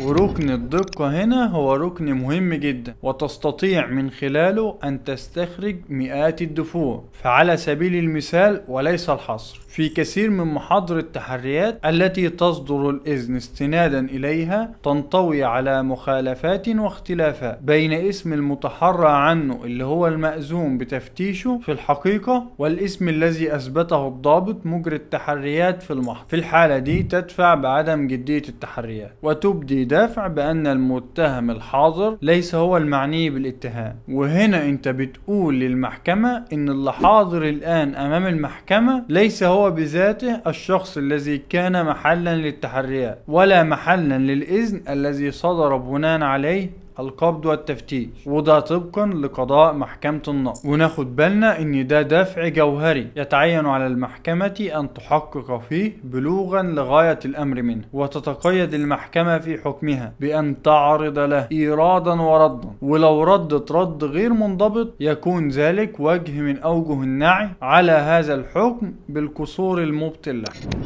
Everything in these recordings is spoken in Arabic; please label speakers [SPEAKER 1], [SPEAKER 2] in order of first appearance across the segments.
[SPEAKER 1] وركن الدقة هنا هو ركن مهم جدا وتستطيع من خلاله أن تستخرج مئات الدفوع فعلى سبيل المثال وليس الحصر في كثير من محاضر التحريات التي تصدر الإذن استنادا إليها تنطوي على مخالفات واختلافات بين اسم المتحرى عنه اللي هو المأزوم بتفتيشه في الحقيقة والاسم الذي أثبته الضابط مجري التحريات في المحضر في الحالة دي تدفع بعدم جدية التحريات وتبدي بدافع بأن المتهم الحاضر ليس هو المعني بالاتهام وهنا انت بتقول للمحكمة ان اللي حاضر الآن أمام المحكمة ليس هو بذاته الشخص الذي كان محلا للتحريات ولا محلا للإذن الذي صدر بناء عليه القبض والتفتيش وده طبقا لقضاء محكمة النقض وناخد بالنا ان ده دفع جوهري يتعين على المحكمة ان تحقق فيه بلوغا لغاية الامر منه وتتقيد المحكمة في حكمها بان تعرض له ايرادا وردا ولو ردت رد غير منضبط يكون ذلك وجه من اوجه النعي على هذا الحكم بالقصور المبطل له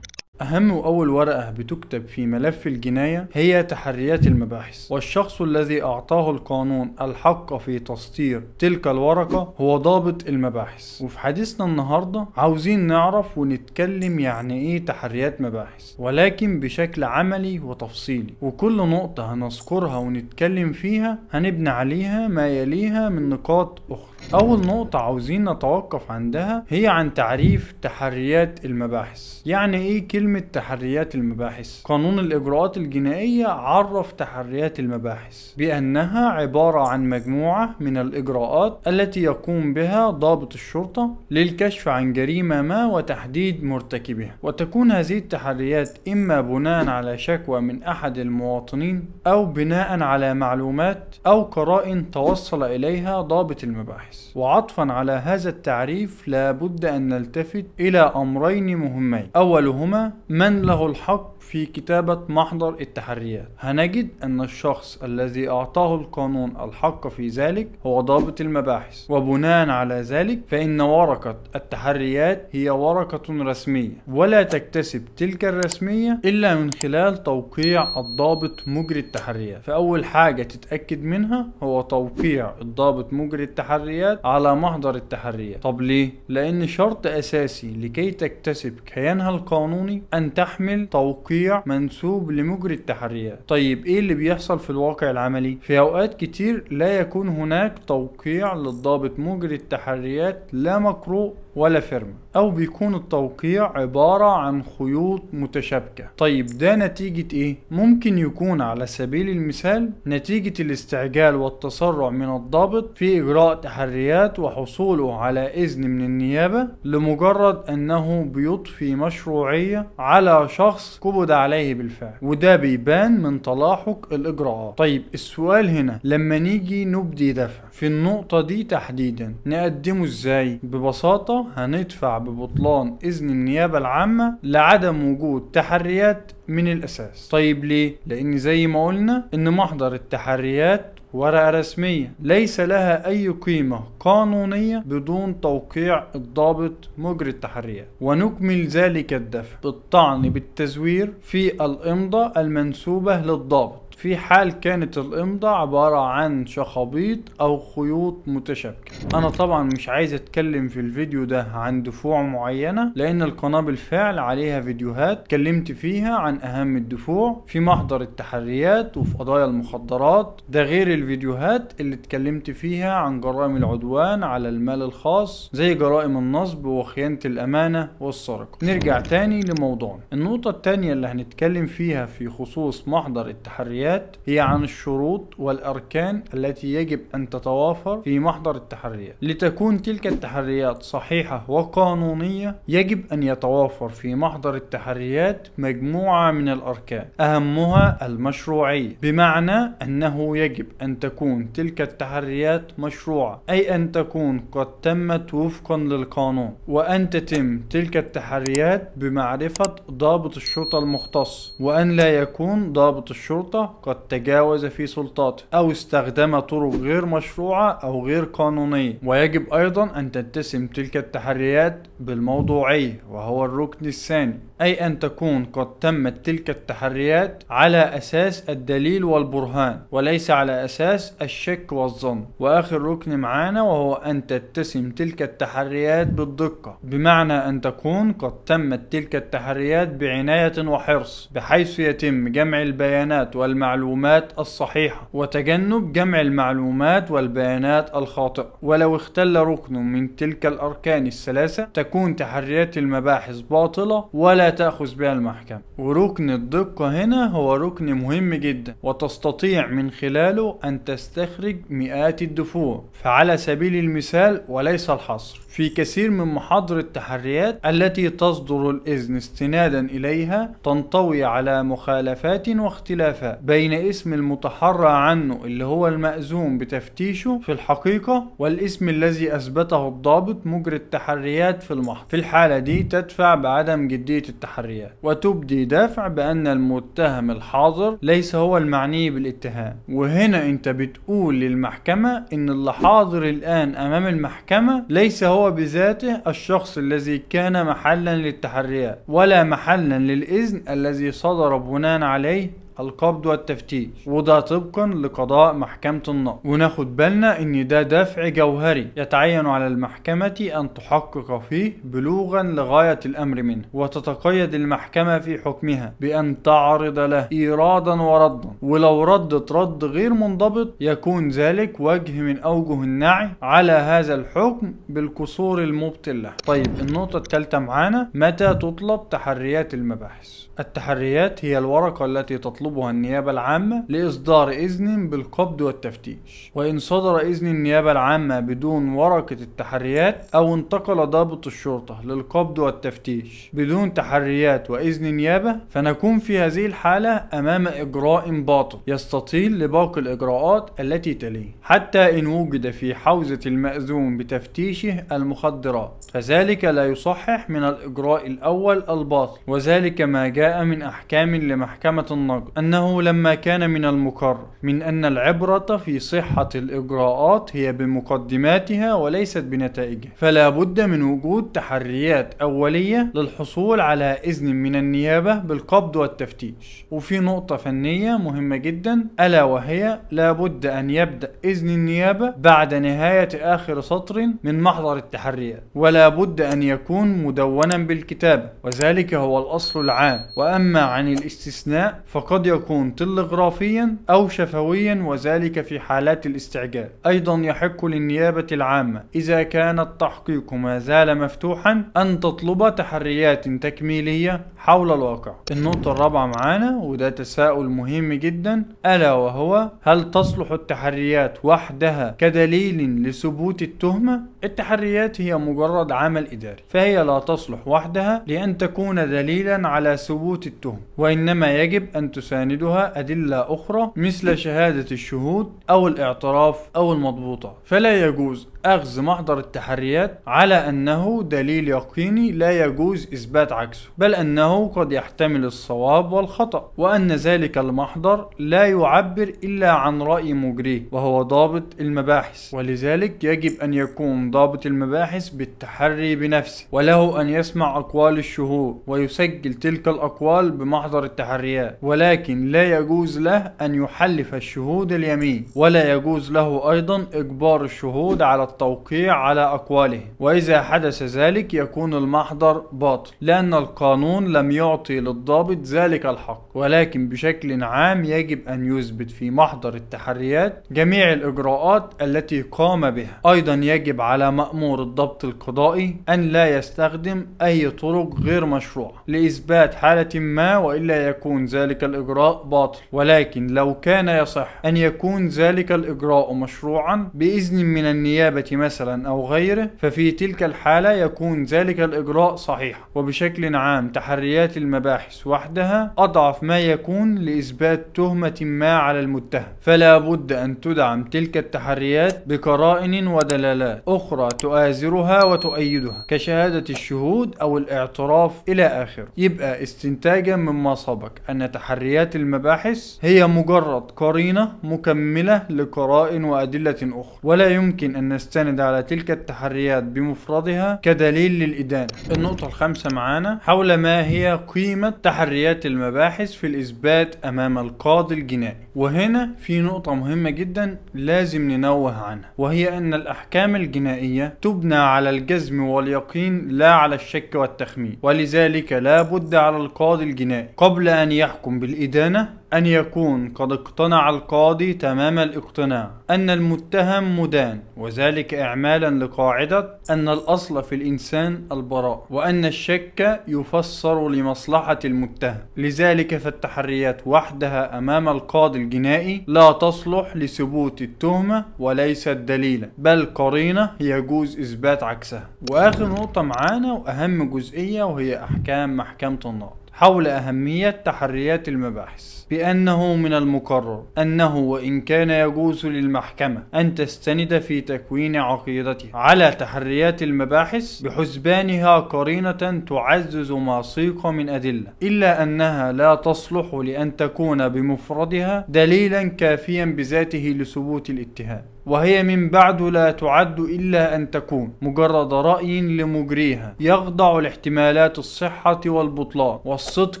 [SPEAKER 1] أهم وأول ورقة بتكتب في ملف الجناية هي تحريات المباحث والشخص الذي أعطاه القانون الحق في تصدير تلك الورقة هو ضابط المباحث وفي حديثنا النهاردة عاوزين نعرف ونتكلم يعني إيه تحريات مباحث ولكن بشكل عملي وتفصيلي وكل نقطة هنذكرها ونتكلم فيها هنبني عليها ما يليها من نقاط أخرى اول نقطة عاوزين نتوقف عندها هي عن تعريف تحريات المباحث يعني ايه كلمة تحريات المباحث قانون الاجراءات الجنائية عرف تحريات المباحث بانها عبارة عن مجموعة من الاجراءات التي يقوم بها ضابط الشرطة للكشف عن جريمة ما وتحديد مرتكبها وتكون هذه التحريات اما بناء على شكوى من احد المواطنين او بناء على معلومات او قرائن توصل اليها ضابط المباحث وعطفا على هذا التعريف لابد أن نلتفت إلى أمرين مهمين أولهما من له الحق في كتابة محضر التحريات هنجد أن الشخص الذي أعطاه القانون الحق في ذلك هو ضابط المباحث وبناء على ذلك فإن ورقة التحريات هي ورقة رسمية ولا تكتسب تلك الرسمية إلا من خلال توقيع الضابط مجري التحريات فأول حاجة تتأكد منها هو توقيع الضابط مجري التحريات التحريات على محضر التحريات طب ليه؟ لأن شرط أساسي لكي تكتسب كيانها القانوني أن تحمل توقيع منسوب لمجري التحريات طيب إيه اللي بيحصل في الواقع العملي؟ في أوقات كتير لا يكون هناك توقيع للضابط مجري التحريات لا مقروء ولا فرمه او بيكون التوقيع عبارة عن خيوط متشابكة طيب ده نتيجة ايه؟ ممكن يكون على سبيل المثال نتيجة الاستعجال والتسرع من الضابط في اجراء تحريات وحصوله على اذن من النيابة لمجرد انه بيضفي مشروعية على شخص كبد عليه بالفعل وده بيبان من تلاحق الاجراءات طيب السؤال هنا لما نيجي نبدي دفع في النقطة دي تحديدا نقدمه ازاي؟ ببساطة هندفع ببطلان إذن النيابة العامة لعدم وجود تحريات من الأساس طيب ليه؟ لأن زي ما قلنا إن محضر التحريات ورقة رسمية ليس لها أي قيمة قانونية بدون توقيع الضابط مجري التحريات ونكمل ذلك الدفع بالطعن بالتزوير في الإمضة المنسوبة للضابط في حال كانت الإمضة عبارة عن شخابيط أو خيوط متشابكة أنا طبعا مش عايز أتكلم في الفيديو ده عن دفوع معينة لأن القناة بالفعل عليها فيديوهات اتكلمت فيها عن أهم الدفوع في محضر التحريات وفي قضايا المخدرات ده غير الفيديوهات اللي اتكلمت فيها عن جرائم العدوان على المال الخاص زي جرائم النصب وخيانة الأمانة والسرقة نرجع تاني لموضوعنا النقطة التانية اللي هنتكلم فيها في خصوص محضر التحريات التحريات هي عن الشروط والأركان التي يجب أن تتوافر في محضر التحريات لتكون تلك التحريات صحيحة وقانونية يجب أن يتوافر في محضر التحريات مجموعة من الأركان أهمها المشروعية بمعنى أنه يجب أن تكون تلك التحريات مشروعة أي أن تكون قد تمت وفقا للقانون وأن تتم تلك التحريات بمعرفة ضابط الشرطة المختص وأن لا يكون ضابط الشرطة قد تجاوز في سلطاته أو استخدم طرق غير مشروعة أو غير قانونية ويجب أيضا أن تتسم تلك التحريات بالموضوعية وهو الركن الثاني أي أن تكون قد تمت تلك التحريات على أساس الدليل والبرهان وليس على أساس الشك والظن وآخر ركن معانا وهو أن تتسم تلك التحريات بالدقة بمعنى أن تكون قد تمت تلك التحريات بعناية وحرص بحيث يتم جمع البيانات والمعلومات المعلومات الصحيحة وتجنب جمع المعلومات والبيانات الخاطئة ولو اختل ركن من تلك الأركان الثلاثة تكون تحريات المباحث باطلة ولا تأخذ بها المحكمة وركن الدقة هنا هو ركن مهم جدا وتستطيع من خلاله أن تستخرج مئات الدفوع فعلى سبيل المثال وليس الحصر في كثير من محاضر التحريات التي تصدر الإذن استنادا إليها تنطوي على مخالفات واختلافات بين اسم المتحرى عنه اللي هو المأزوم بتفتيشه في الحقيقة والاسم الذي أثبته الضابط مجري التحريات في المحضر في الحالة دي تدفع بعدم جدية التحريات وتبدي دافع بأن المتهم الحاضر ليس هو المعني بالاتهام وهنا انت بتقول للمحكمة ان اللي حاضر الآن أمام المحكمة ليس هو بذاته الشخص الذي كان محلا للتحريات ولا محلا للإذن الذي صدر بناء عليه القبض والتفتيش وده طبقا لقضاء محكمة النقض وناخد بالنا ان ده دفع جوهري يتعين على المحكمة ان تحقق فيه بلوغا لغاية الامر منه وتتقيد المحكمة في حكمها بان تعرض له ايرادا وردا ولو ردت رد غير منضبط يكون ذلك وجه من اوجه النعي على هذا الحكم بالقصور المبطل له طيب النقطة الثالثة معانا متى تطلب تحريات المباحث التحريات هي الورقة التي تطلب تطلبها النيابة العامة لإصدار إذن بالقبض والتفتيش وإن صدر إذن النيابة العامة بدون ورقة التحريات أو انتقل ضابط الشرطة للقبض والتفتيش بدون تحريات وإذن نيابة فنكون في هذه الحالة أمام إجراء باطل يستطيل لباقي الإجراءات التي تليه حتى إن وجد في حوزة المأذون بتفتيشه المخدرات فذلك لا يصحح من الإجراء الأول الباطل وذلك ما جاء من أحكام لمحكمة النقد أنه لما كان من المقرر من أن العبرة في صحة الإجراءات هي بمقدماتها وليست بنتائجها فلا بد من وجود تحريات أولية للحصول على إذن من النيابة بالقبض والتفتيش وفي نقطة فنية مهمة جدا ألا وهي لا بد أن يبدأ إذن النيابة بعد نهاية آخر سطر من محضر التحريات ولا بد أن يكون مدونا بالكتابة وذلك هو الأصل العام وأما عن الاستثناء فقد قد يكون تلغرافيا أو شفويا وذلك في حالات الاستعجال أيضا يحق للنيابة العامة إذا كان التحقيق ما زال مفتوحا أن تطلب تحريات تكميلية حول الواقع النقطة الرابعة معانا وده تساؤل مهم جدا ألا وهو هل تصلح التحريات وحدها كدليل لثبوت التهمة؟ التحريات هي مجرد عمل إداري فهي لا تصلح وحدها لأن تكون دليلا على ثبوت التهمة وإنما يجب أن تساعد تساندها أدلة أخرى مثل شهادة الشهود أو الاعتراف أو المضبوطة فلا يجوز أخذ محضر التحريات على أنه دليل يقيني لا يجوز إثبات عكسه بل أنه قد يحتمل الصواب والخطأ وأن ذلك المحضر لا يعبر إلا عن رأي مجريه وهو ضابط المباحث ولذلك يجب أن يكون ضابط المباحث بالتحري بنفسه وله أن يسمع أقوال الشهود ويسجل تلك الأقوال بمحضر التحريات ولكن لكن لا يجوز له أن يحلف الشهود اليمين ولا يجوز له أيضا إجبار الشهود على التوقيع على أقواله وإذا حدث ذلك يكون المحضر باطل لأن القانون لم يعطي للضابط ذلك الحق ولكن بشكل عام يجب أن يثبت في محضر التحريات جميع الإجراءات التي قام بها أيضا يجب على مأمور الضبط القضائي أن لا يستخدم أي طرق غير مشروعة لإثبات حالة ما وإلا يكون ذلك الإجراء الإجراء باطل ولكن لو كان يصح أن يكون ذلك الإجراء مشروعا بإذن من النيابة مثلا أو غيره ففي تلك الحالة يكون ذلك الإجراء صحيح وبشكل عام تحريات المباحث وحدها أضعف ما يكون لإثبات تهمة ما على المتهم فلا بد أن تدعم تلك التحريات بقرائن ودلالات أخرى تؤازرها وتؤيدها كشهادة الشهود أو الاعتراف إلى آخره يبقى استنتاجا مما سبق أن تحريات عمليات المباحث هي مجرد قرينة مكملة لقرائن وأدلة أخرى ولا يمكن أن نستند على تلك التحريات بمفردها كدليل للإدانة النقطة الخامسة معانا حول ما هي قيمة تحريات المباحث في الإثبات أمام القاضي الجنائي وهنا في نقطة مهمة جدا لازم ننوه عنها وهي أن الأحكام الجنائية تبنى على الجزم واليقين لا على الشك والتخمين ولذلك لا بد على القاضي الجنائي قبل أن يحكم بالإدانة الإدانة أن يكون قد اقتنع القاضي تمام الاقتناع أن المتهم مدان وذلك إعمالا لقاعدة أن الأصل في الإنسان البراء وأن الشك يفسر لمصلحة المتهم لذلك فالتحريات وحدها أمام القاضي الجنائي لا تصلح لثبوت التهمة وليست دليلا بل قرينة يجوز إثبات عكسها وآخر نقطة معانا وأهم جزئية وهي أحكام محكمة النار حول أهمية تحريات المباحث بأنه من المقرر أنه وإن كان يجوز للمحكمة أن تستند في تكوين عقيدتها على تحريات المباحث بحسبانها قرينة تعزز ما سيق من أدلة إلا أنها لا تصلح لأن تكون بمفردها دليلا كافيا بذاته لثبوت الاتهام وهي من بعد لا تعد إلا أن تكون مجرد رأي لمجريها يخضع لاحتمالات الصحة والبطلان والصدق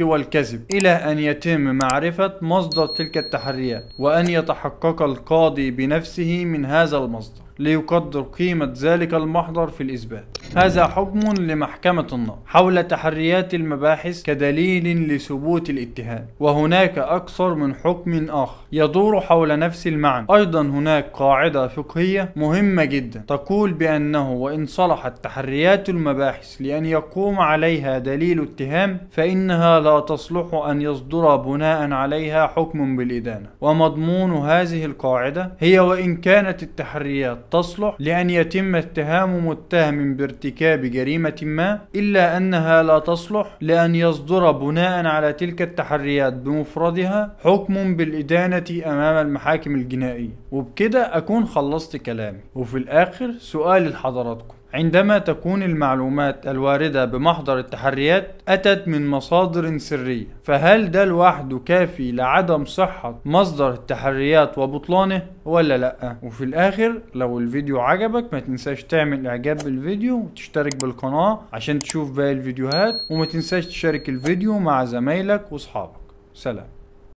[SPEAKER 1] والكذب إلى أن يتم معرفة مصدر تلك التحريات وأن يتحقق القاضي بنفسه من هذا المصدر ليقدر قيمة ذلك المحضر في الإثبات هذا حكم لمحكمة النار حول تحريات المباحث كدليل لثبوت الاتهام وهناك أكثر من حكم آخر يدور حول نفس المعنى أيضا هناك قاعدة فقهية مهمة جدا تقول بأنه وإن صلحت تحريات المباحث لأن يقوم عليها دليل اتهام فإنها لا تصلح أن يصدر بناء عليها حكم بالإدانة ومضمون هذه القاعدة هي وإن كانت التحريات تصلح لأن يتم اتهام متهم بارتكاب ارتكاب جريمة ما إلا أنها لا تصلح لأن يصدر بناء على تلك التحريات بمفردها حكم بالإدانة أمام المحاكم الجنائية وبكده أكون خلصت كلامي وفي الآخر سؤالي لحضراتكم عندما تكون المعلومات الواردة بمحضر التحريات أتت من مصادر سرية فهل ده لوحده كافي لعدم صحة مصدر التحريات وبطلانه ولا لأ وفي الآخر لو الفيديو عجبك ما تنساش تعمل إعجاب بالفيديو وتشترك بالقناة عشان تشوف باقي الفيديوهات وما تنساش تشارك الفيديو مع زمايلك وأصحابك سلام